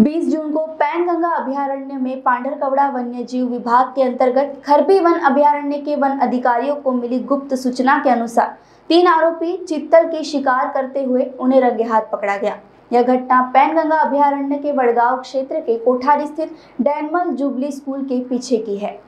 20 जून को पैन गंगा अभ्यारण्य में पांडरकवड़ा वन्य जीव विभाग के अंतर्गत खरबी वन अभ्यारण्य के वन अधिकारियों को मिली गुप्त सूचना के अनुसार तीन आरोपी चित्तल की शिकार करते हुए उन्हें रंगे हाथ पकड़ा गया यह घटना पैन गंगा अभ्यारण्य के वड़गांव क्षेत्र के कोठारी स्थित डैनमल जुबली स्कूल के पीछे की है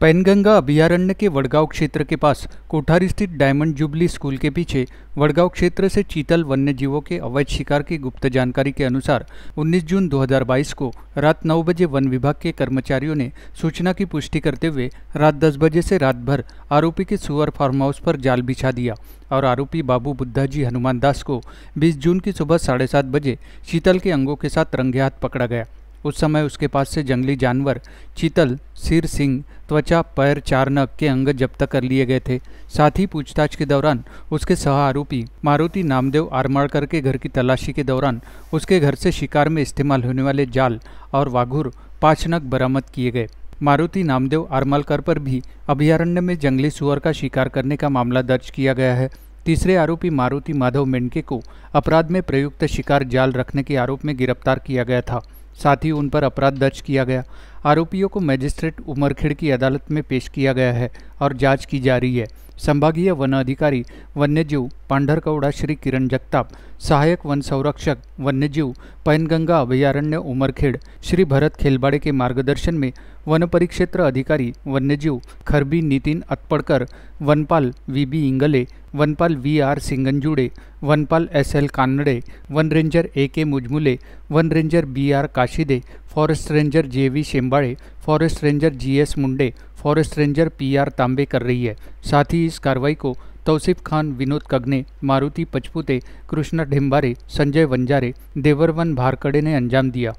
पैनगंगा अभयारण्य के वडगांव क्षेत्र के पास कोठारी स्थित डायमंड जुबली स्कूल के पीछे वडगांव क्षेत्र से चीतल वन्य जीवों के अवैध शिकार की गुप्त जानकारी के अनुसार 19 जून 2022 को रात 9 बजे वन विभाग के कर्मचारियों ने सूचना की पुष्टि करते हुए रात 10 बजे से रात भर आरोपी के सुअर फार्म हाउस पर जाल बिछा दिया और आरोपी बाबू बुद्धा जी हनुमान दास को बीस जून की सुबह साढ़े बजे शीतल के अंगों के साथ रंगे हाथ पकड़ा गया उस समय उसके पास से जंगली जानवर चीतल सिर सिंह त्वचा पैर चार नग के अंग जब्त कर लिए गए थे साथ ही पूछताछ के दौरान उसके सह आरोपी मारुति नामदेव आरमाड़कर के घर की तलाशी के दौरान उसके घर से शिकार में इस्तेमाल होने वाले जाल और वाघुर पाँच नग बरामद किए गए मारुति नामदेव आरमालकर पर भी अभयारण्य में जंगली सुअर का शिकार करने का मामला दर्ज किया गया है तीसरे आरोपी मारुति माधव मेंढके को अपराध में प्रयुक्त शिकार जाल रखने के आरोप में गिरफ्तार किया गया था साथ ही उन पर अपराध दर्ज किया गया आरोपियों को मजिस्ट्रेट उमरखेड़ की अदालत में पेश किया गया है और जांच की जा रही है संभागीय वन अधिकारी वन्यजीव पांडरकौड़ा श्री किरण जगताप सहायक वन संरक्षक वन्यजीव पैनगंगा अभयारण्य उमरखेड़ श्री भरत खेलबाड़े के मार्गदर्शन में वन परिक्षेत्र अधिकारी वन्यजीव खरबी नितिन अतपड़कर वनपाल वीबी इंगले वनपाल वी आर सिंगनजुड़े वनपाल एस एल कानड़े वन रेंजर ए के मुजमुले वन ranger B R Kashide forest ranger J V Shembade forest ranger G S Munde forest ranger P R Tambe कर रही है साथ ही इस कार्रवाई को तौसिफ खान विनोद कगने मारुति पचपुते कृष्णा ढिम्बारे संजय वंजारे देवरवन भारकड़े ने अंजाम दिया